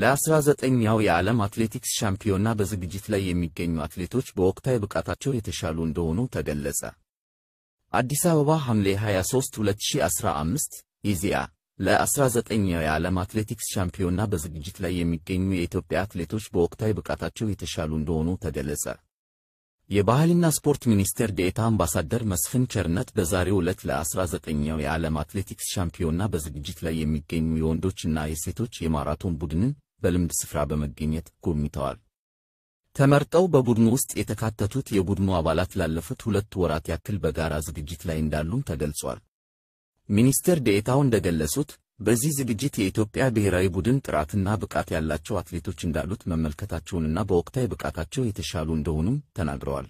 ለ19ኛው የዓለም አትሌቲክስ ሻምፒዮና በዝግጅት ላይ የሚገኙ አትሌቶች በወቅታዊ ብቃታቸው የተሻሉ እንደሆኑ ተገለጸ። አዲስ አበባ ሐምሌ 23 2015 ኢዜአ ለ19ኛው የዓለም አትሌቲክስ ሻምፒዮና በዝግጅት ላይ የሚገኙ የኢትዮጵያ አትሌቶች በወቅታዊ ብቃታቸው የተሻሉ እንደሆኑ ተገለጸ። የባህልና ስፖርት ሚኒስቴር ዴኤታ አምባሳደር መስፍን ቸርነት በዛሬው ዕለት ለ19ኛው የዓለም አትሌቲክስ ሻምፒዮና በዝግጅት ላይ የሚገኙ የወንዶችና የሴቶች የማራቶን ቡድንን በልምድ ስፍራ በመገኘት ጎብኝተዋል። ተመርጠው በቡድኑ ውስጥ የተካተቱት የቡድኑ አባላት ላለፉት ሁለት ወራት ያክል በጋራ ዝግጅት ላይ እንዳሉም ተገልጿል። ሚኒስትር ዴኤታው እንደገለጹት በዚህ ዝግጅት የኢትዮጵያ ብሔራዊ ቡድን ጥራትና ብቃት ያላቸው አትሌቶች እንዳሉት መመልከታቸውንና በወቅታዊ ብቃታቸው የተሻሉ እንደሆኑም ተናግረዋል።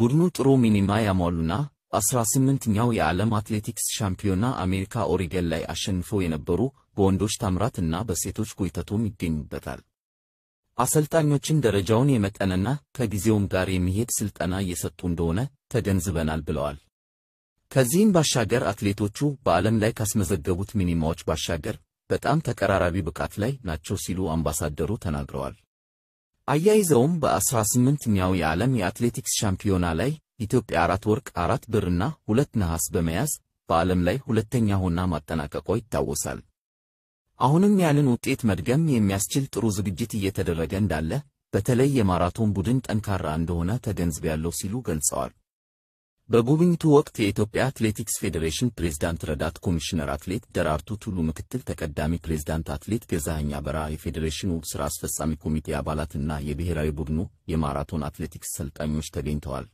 ቡድኑ ጥሩ ሚኒማ ያሟሉና በ18ኛው የዓለም አትሌቲክስ ሻምፒዮና አሜሪካ ኦሪገን ላይ አሸንፈው የነበሩ በወንዶች ታምራት እና በሴቶች ጎይተቶም ይገኙበታል። አሰልጣኞችን ደረጃውን የመጠነና ከጊዜውም ጋር የሚሄድ ስልጠና እየሰጡ እንደሆነ ተገንዝበናል ብለዋል። ከዚህም ባሻገር አትሌቶቹ በዓለም ላይ ካስመዘገቡት ሚኒማዎች ባሻገር በጣም ተቀራራቢ ብቃት ላይ ናቸው ሲሉ አምባሳደሩ ተናግረዋል። አያይዘውም በ18ኛው የዓለም የአትሌቲክስ ሻምፒዮና ላይ ኢትዮጵያ አራት ወርቅ አራት ብርና ሁለት ነሐስ በመያዝ በዓለም ላይ ሁለተኛ ሆና ማጠናቀቋ ይታወሳል። አሁንም ያንን ውጤት መድገም የሚያስችል ጥሩ ዝግጅት እየተደረገ እንዳለ፣ በተለይ የማራቶን ቡድን ጠንካራ እንደሆነ ተገንዝቤያለሁ ሲሉ ገልጸዋል። በጉብኝቱ ወቅት የኢትዮጵያ አትሌቲክስ ፌዴሬሽን ፕሬዝዳንት ረዳት ኮሚሽነር አትሌት ደራርቱ ቱሉ፣ ምክትል ተቀዳሚ ፕሬዝዳንት አትሌት ገዛኸኝ አበራ፣ የፌዴሬሽኑ ሥራ አስፈጻሚ ኮሚቴ አባላትና የብሔራዊ ቡድኑ የማራቶን አትሌቲክስ ሰልጣኞች ተገኝተዋል።